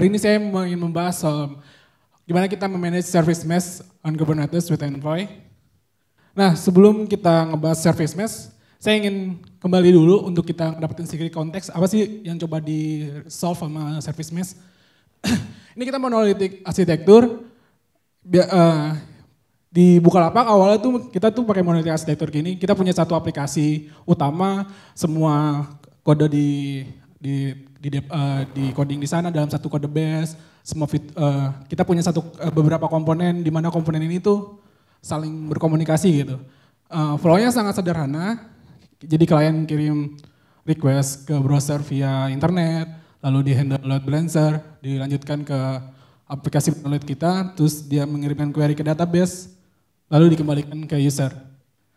Hari ini saya ingin membahas soal gimana kita memanage service mesh on Kubernetes with Envoy. Nah, sebelum kita ngebahas service mesh, saya ingin kembali dulu untuk kita dapetin sedikit konteks apa sih yang coba di solve sama service mesh. ini kita monolitik arsitektur, uh, di Bukalapak awalnya tuh kita tuh pakai monolitik arsitektur gini, kita punya satu aplikasi utama, semua kode di di di uh, di coding di sana dalam satu kode base semua fit, uh, kita punya satu uh, beberapa komponen di mana komponen ini tuh saling berkomunikasi gitu uh, flownya sangat sederhana jadi klien kirim request ke browser via internet lalu di handle load balancer, dilanjutkan ke aplikasi download kita terus dia mengirimkan query ke database lalu dikembalikan ke user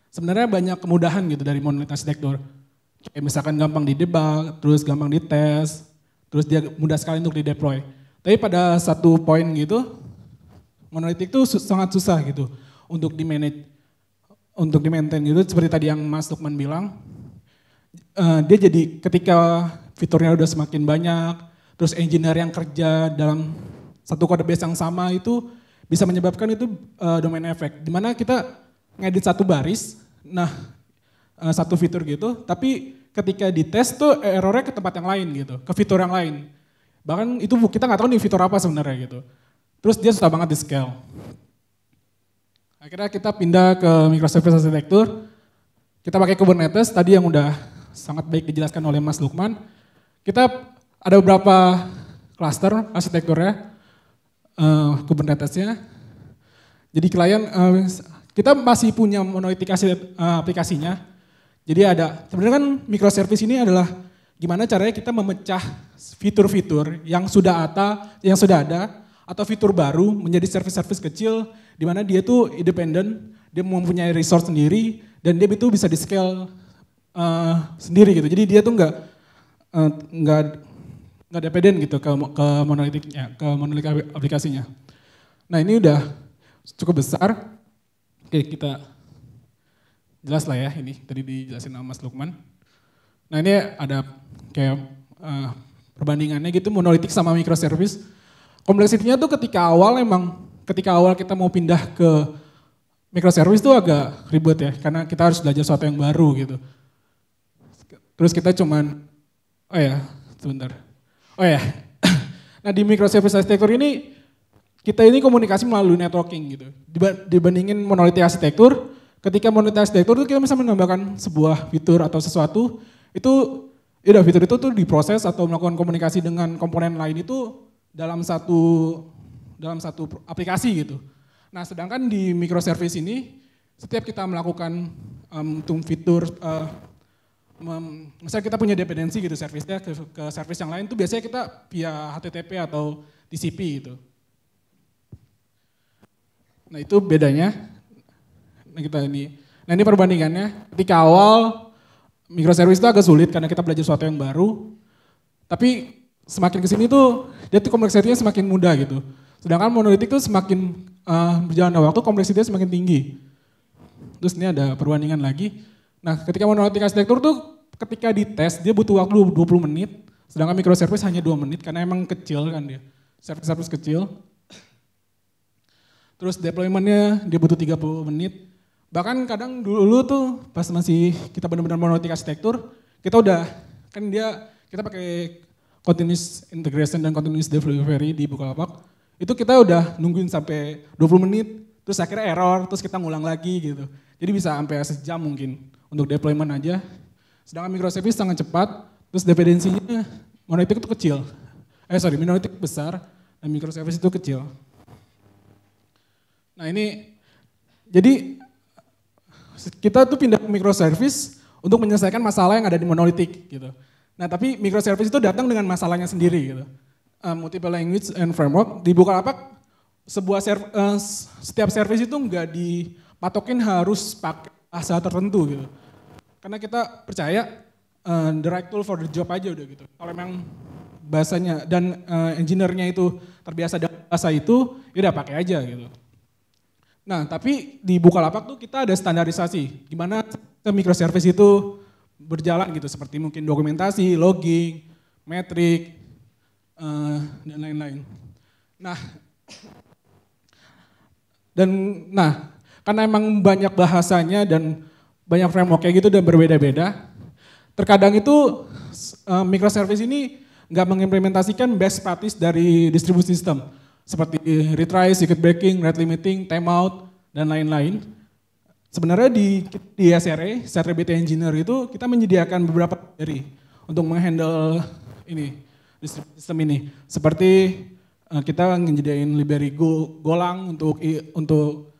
sebenarnya banyak kemudahan gitu dari monolith architecture Kayak eh, misalkan gampang didebat, terus gampang dites, terus dia mudah sekali untuk dideploy. Tapi pada satu poin gitu, monolitik itu su sangat susah gitu untuk di manage, untuk di maintain gitu. Seperti tadi yang Mas Lukman bilang, uh, dia jadi ketika fiturnya udah semakin banyak, terus engineer yang kerja dalam satu kode base yang sama itu bisa menyebabkan itu uh, domain efek. Dimana kita ngedit satu baris, nah Eh, satu fitur gitu, tapi ketika dites tuh errornya ke tempat yang lain gitu, ke fitur yang lain. Bahkan itu kita nggak tahu nih fitur apa sebenarnya gitu. Terus dia susah banget di scale. Akhirnya kita pindah ke microservice architecture, kita pakai Kubernetes tadi yang udah sangat baik dijelaskan oleh Mas Lukman. Kita ada beberapa cluster arsitekturnya, uh, Kubernetesnya. Jadi klien uh, kita masih punya monolitik aplikasinya, jadi ada sebenarnya kan microservice ini adalah gimana caranya kita memecah fitur-fitur yang sudah ada, yang sudah ada atau fitur baru menjadi service-service kecil di mana dia tuh independen, dia mempunyai resource sendiri dan dia itu bisa di scale uh, eh, sendiri gitu. Jadi dia tuh nggak eh, nggak uh, nggak dependen gitu ke ke monolitiknya, ke monolitik aplikasinya. Nah ini udah cukup besar. Oke kita jelas lah ya ini tadi dijelasin sama Mas Lukman. Nah ini ada kayak uh, perbandingannya gitu monolitik sama microservice. Kompleksitinya tuh ketika awal emang ketika awal kita mau pindah ke microservice tuh agak ribet ya karena kita harus belajar sesuatu yang baru gitu. Terus kita cuman oh ya sebentar. Oh ya. nah di microservice arsitektur ini kita ini komunikasi melalui networking gitu. Dibandingin monolitik arsitektur, ketika monetize director itu kita bisa menambahkan sebuah fitur atau sesuatu itu ya fitur itu tuh diproses atau melakukan komunikasi dengan komponen lain itu dalam satu dalam satu aplikasi gitu. Nah, sedangkan di microservice ini setiap kita melakukan um, fitur uh, misalnya kita punya dependensi gitu servicenya ke, ke service yang lain itu biasanya kita via HTTP atau TCP gitu. Nah, itu bedanya Nah, kita ini. Nah ini perbandingannya, ketika awal microservice itu agak sulit karena kita belajar sesuatu yang baru, tapi semakin kesini tuh dia tuh kompleksitasnya semakin mudah gitu. Sedangkan monolitik tuh semakin uh, eh, berjalan waktu kompleksitasnya semakin tinggi. Terus ini ada perbandingan lagi. Nah ketika monolitik arsitektur tuh ketika dites dia butuh waktu 20 menit, sedangkan microservice hanya 2 menit karena emang kecil kan dia. Service-service kecil. Terus deploymentnya dia butuh 30 menit, Bahkan kadang dulu tuh pas masih kita benar-benar monolitik arsitektur, kita udah kan dia kita pakai continuous integration dan continuous delivery di Bukalapak. Itu kita udah nungguin sampai 20 menit, terus akhirnya error, terus kita ngulang lagi gitu. Jadi bisa sampai sejam mungkin untuk deployment aja. Sedangkan microservice sangat cepat, terus dependensinya monolitik itu kecil. Eh sorry, monolitik besar dan microservice itu kecil. Nah ini, jadi kita tuh pindah ke microservice untuk menyelesaikan masalah yang ada di monolitik gitu. Nah tapi microservice itu datang dengan masalahnya sendiri gitu. Uh, multiple language and framework dibuka apa? sebuah serv, uh, eh, setiap service itu nggak dipatokin harus pakai bahasa tertentu gitu. Karena kita percaya uh, the right tool for the job aja udah gitu. Kalau memang bahasanya dan uh, engineer-nya itu terbiasa dengan bahasa itu, ya udah pakai aja gitu. Nah, tapi di Bukalapak tuh kita ada standarisasi. Gimana microservice itu berjalan gitu, seperti mungkin dokumentasi, logging, metrik, uh, eh, dan lain-lain. Nah, dan nah, karena emang banyak bahasanya dan banyak framework kayak gitu dan berbeda-beda, terkadang itu uh, microservice ini nggak mengimplementasikan best practice dari distribusi sistem seperti retry, circuit breaking, rate limiting, timeout, dan lain-lain. Sebenarnya di, di SRE, SRBT e Engineer itu kita menyediakan beberapa dari untuk menghandle ini, sistem ini. Seperti eh, kita menyediakan library Go, Golang untuk untuk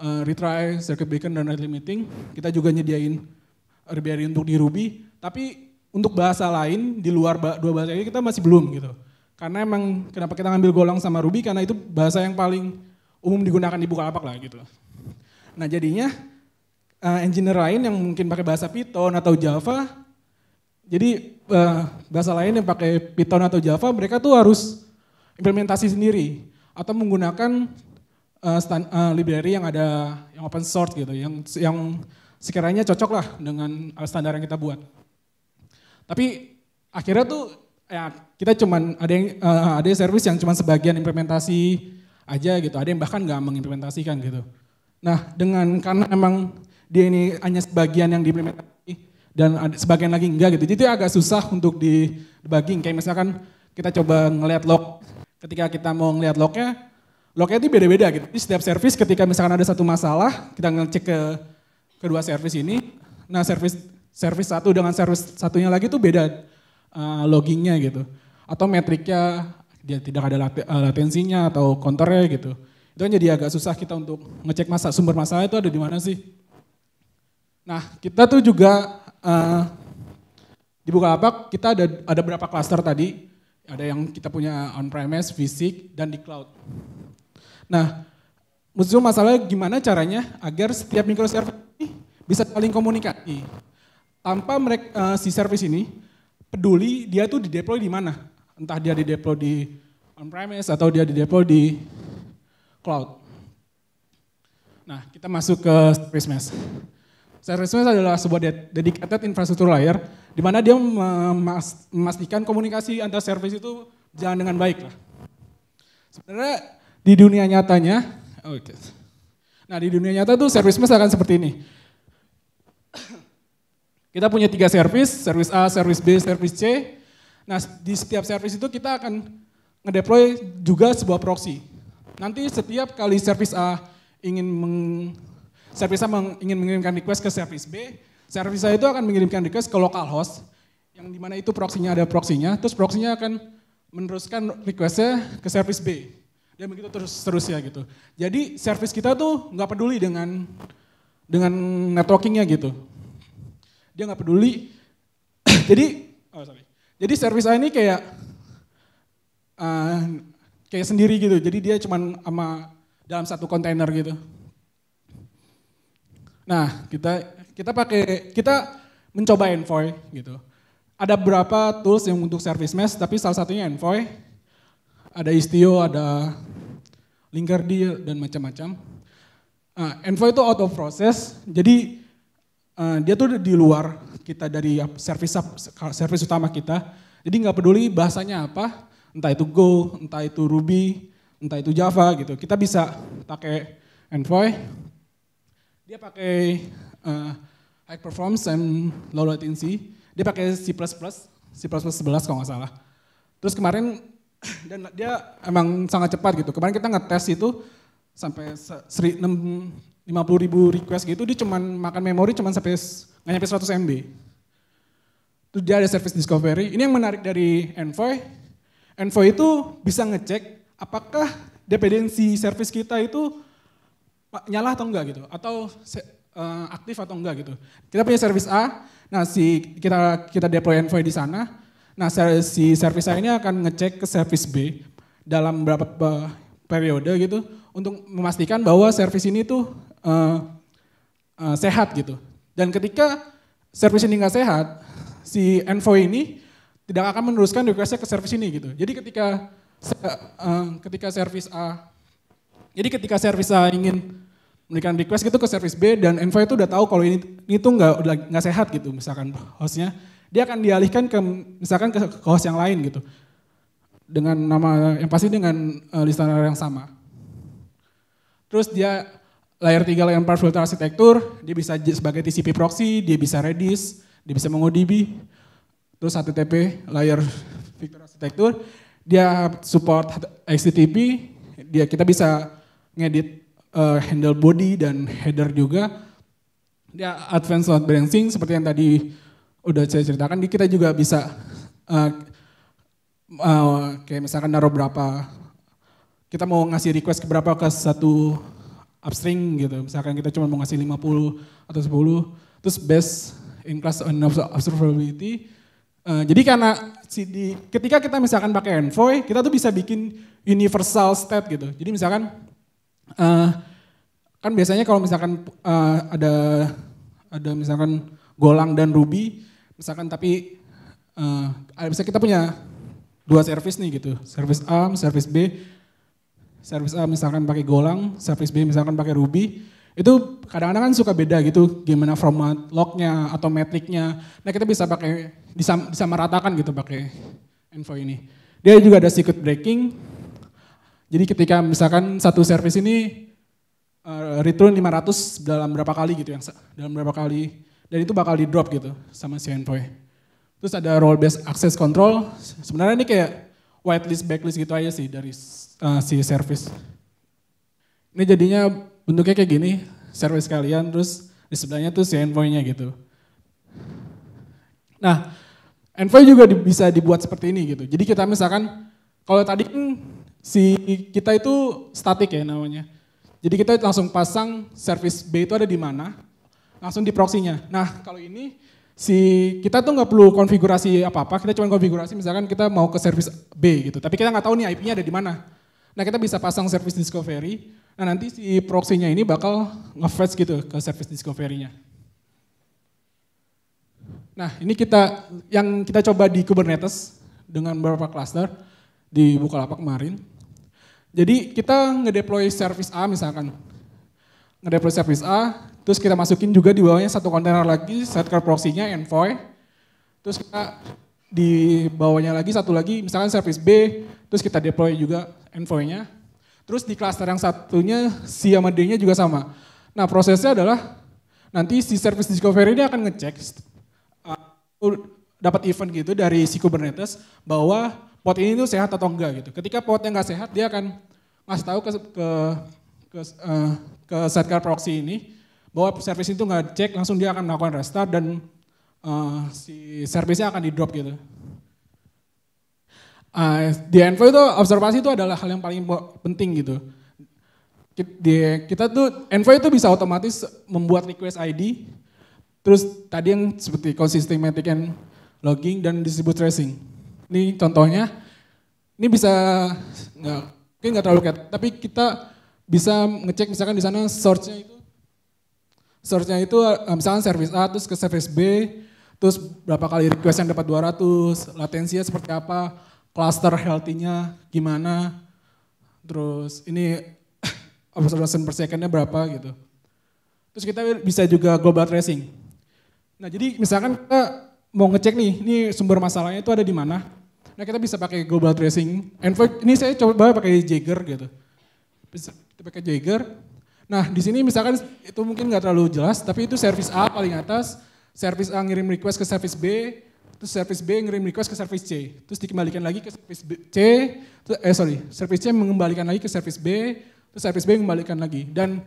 uh, eh, retry, circuit breaker, dan rate limiting. Kita juga nyediain library untuk di Ruby, tapi untuk bahasa lain di luar dua bahasa ini kita masih belum gitu. Karena emang kenapa kita ngambil golang sama ruby karena itu bahasa yang paling umum digunakan di Bukalapak lah gitu. Nah jadinya uh, engineer lain yang mungkin pakai bahasa Python atau Java, jadi uh, bahasa lain yang pakai Python atau Java mereka tuh harus implementasi sendiri atau menggunakan uh, eh, stand, uh, library yang ada yang open source gitu, yang yang sekiranya cocok lah dengan standar yang kita buat. Tapi akhirnya tuh ya kita cuman ada yang uh, ada yang service yang cuma sebagian implementasi aja gitu, ada yang bahkan nggak mengimplementasikan gitu. Nah dengan karena emang dia ini hanya sebagian yang diimplementasi dan ada, sebagian lagi enggak gitu, jadi agak susah untuk di Kayak misalkan kita coba ngelihat log, ketika kita mau ngelihat lognya, lognya itu beda-beda gitu. Jadi setiap service ketika misalkan ada satu masalah, kita ngecek ke kedua service ini, nah service service satu dengan service satunya lagi itu beda uh, loggingnya gitu. Atau metriknya dia tidak ada eh, latensinya atau counternya gitu. Itu kan jadi agak susah kita untuk ngecek masa sumber masalah itu ada di mana sih. Nah kita tuh juga uh, di Bukalapak kita ada ada berapa klaster tadi. Ada yang kita punya on-premise, fisik, dan di cloud. Nah, musuh masalahnya gimana caranya agar setiap microservice ini bisa saling komunikasi. Tanpa mereka, uh, si service ini peduli dia tuh di deploy di mana. Entah dia di deploy di on-premise atau dia di deploy di cloud. Nah, kita masuk ke service mesh. Service mesh adalah sebuah dedicated infrastructure layer di mana dia memastikan komunikasi antar service itu jalan dengan baik Sebenarnya di dunia nyatanya, oke. Oh, okay. Nah, di dunia nyata tuh service mesh akan seperti ini. Kita punya tiga service, service A, service B, service C. Nah, di setiap service itu kita akan ngedeploy juga sebuah proxy. Nanti setiap kali service A ingin meng, service A meng, ingin mengirimkan request ke service B, service A itu akan mengirimkan request ke localhost yang dimana itu proxinya ada proxinya, terus proxinya akan meneruskan requestnya ke service B dan begitu terus terus ya gitu. Jadi service kita tuh nggak peduli dengan dengan networkingnya gitu dia nggak peduli. jadi, oh sorry. Jadi service ini kayak uh, kayak sendiri gitu. Jadi dia cuman sama dalam satu kontainer gitu. Nah, kita kita pakai kita mencoba Envoy gitu. Ada beberapa tools yang untuk service mesh, tapi salah satunya Envoy. Ada Istio, ada Linkerd dan macam-macam. Nah, Envoy itu out of process, jadi Eh, dia tuh di luar kita dari service service utama kita. Jadi nggak peduli bahasanya apa, entah itu Go, entah itu Ruby, entah itu Java gitu. Kita bisa pakai Envoy. Dia pakai uh, high performance and low latency. Dia pakai C++, C++ 11 kalau nggak salah. Terus kemarin dan dia emang sangat cepat gitu. Kemarin kita ngetes itu sampai enam. 50 ribu request gitu, dia cuman makan memori cuman sampai nggak nyampe 100 MB. Terus dia ada service discovery. Ini yang menarik dari Envoy. Envoy itu bisa ngecek apakah dependensi service kita itu nyala atau enggak gitu, atau eh, aktif atau enggak gitu. Kita punya service A, nah si kita kita deploy Envoy di sana. Nah si service A ini akan ngecek ke service B dalam berapa eh, periode gitu untuk memastikan bahwa service ini tuh uh, uh, sehat gitu. Dan ketika service ini nggak sehat, si envoy ini tidak akan meneruskan requestnya ke service ini gitu. Jadi ketika uh, ketika service A, jadi ketika service A ingin memberikan request gitu ke service B dan envoy itu udah tahu kalau ini itu nggak nggak sehat gitu misalkan hostnya dia akan dialihkan ke misalkan ke, ke host yang lain gitu dengan nama yang pasti dengan uh, listener yang sama terus dia Layer 3 lempar filter arsitektur, dia bisa sebagai TCP proxy, dia bisa Redis, dia bisa MongoDB. Terus HTTP layer filter arsitektur, dia support HTTP, dia kita bisa ngedit uh, handle body dan header juga. Dia advanced load balancing seperti yang tadi udah saya ceritakan, kita juga bisa uh, uh, kayak misalkan naruh berapa kita mau ngasih request ke berapa ke satu upstream gitu. Misalkan kita cuma mau ngasih 50 atau 10, terus best in class on observability. Uh, jadi karena CD, ketika kita misalkan pakai Envoy, kita tuh bisa bikin universal stat gitu. Jadi misalkan uh, kan biasanya kalau misalkan uh, ada ada misalkan Golang dan Ruby, misalkan tapi uh, bisa kita punya dua service nih gitu, service A, service B, Service A misalkan pakai Golang, service B misalkan pakai Ruby. Itu kadang-kadang kan suka beda gitu gimana format lognya atau metriknya. Nah kita bisa pakai bisa meratakan gitu pakai info ini. Dia juga ada secret breaking. Jadi ketika misalkan satu service ini uh, return 500 dalam berapa kali gitu yang dalam berapa kali dan itu bakal di drop gitu sama si Envoy. Terus ada role based access control. Sebenarnya ini kayak whitelist, backlist gitu aja sih dari uh, si service. Ini jadinya bentuknya kayak gini, service kalian, terus di sebelahnya tuh si envoy-nya gitu. Nah, envoy juga di, bisa dibuat seperti ini gitu. Jadi kita misalkan, kalau tadi kan si kita itu statik ya namanya. Jadi kita langsung pasang service B itu ada di mana, langsung di proxy-nya. Nah, kalau ini si kita tuh nggak perlu konfigurasi apa-apa, kita cuma konfigurasi misalkan kita mau ke service B gitu, tapi kita nggak tahu nih IP-nya ada di mana. Nah kita bisa pasang service discovery, nah nanti si proxy-nya ini bakal nge-fetch gitu ke service discovery-nya. Nah ini kita yang kita coba di Kubernetes dengan beberapa cluster di Bukalapak kemarin. Jadi kita ngedeploy service A misalkan. Ngedeploy service A, Terus kita masukin juga di bawahnya satu kontainer lagi sidecar proxy-nya envoy. Terus kita di bawahnya lagi satu lagi misalkan service B, terus kita deploy juga envoy-nya. Terus di cluster yang satunya si sama D-nya juga sama. Nah prosesnya adalah nanti si service discovery ini akan ngecek uh, dapat event gitu dari si Kubernetes bahwa pod ini tuh sehat atau enggak gitu. Ketika podnya enggak sehat dia akan ngasih tahu ke ke ke, uh, ke sidecar proxy ini bahwa service itu nggak cek, langsung dia akan melakukan restart dan uh, si servicenya akan gitu. eh, di drop gitu. Uh, di Envoy itu observasi itu adalah hal yang paling penting gitu. Di, kita tuh info itu bisa otomatis membuat request ID, terus tadi yang seperti consistent and logging dan distribute tracing. Ini contohnya, ini bisa nggak mungkin nggak terlalu cat, tapi kita bisa ngecek misalkan di sana source-nya itu searchnya itu eh, misalnya service A terus ke service B, terus berapa kali request yang dapat 200, latensinya seperti apa, cluster healthy-nya gimana, terus ini observation per second-nya berapa gitu. Terus kita bisa juga global tracing. Nah jadi misalkan kita mau ngecek nih, ini sumber masalahnya itu ada di mana. Nah kita bisa pakai global tracing. ini saya coba pakai Jagger gitu. Bisa, kita pakai Jagger, Nah, di sini misalkan itu mungkin nggak terlalu jelas, tapi itu service A paling atas, service A ngirim request ke service B, terus service B ngirim request ke service C, terus dikembalikan lagi ke service B, C, terus, eh sorry, service C mengembalikan lagi ke service B, terus service B mengembalikan lagi. Dan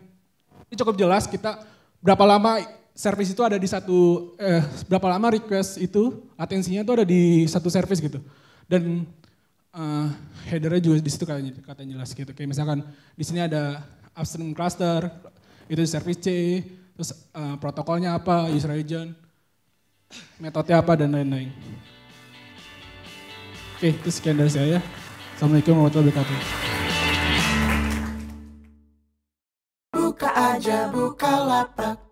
ini cukup jelas kita berapa lama service itu ada di satu, eh, berapa lama request itu, atensinya itu ada di satu service gitu. Dan uh, headernya juga di situ katanya, katanya jelas gitu. Kayak misalkan di sini ada upstream cluster, itu service C, terus uh, protokolnya apa, user agent, metode apa, dan lain-lain. Oke, itu sekian dari saya. Assalamualaikum warahmatullahi wabarakatuh. Buka aja, buka lapak.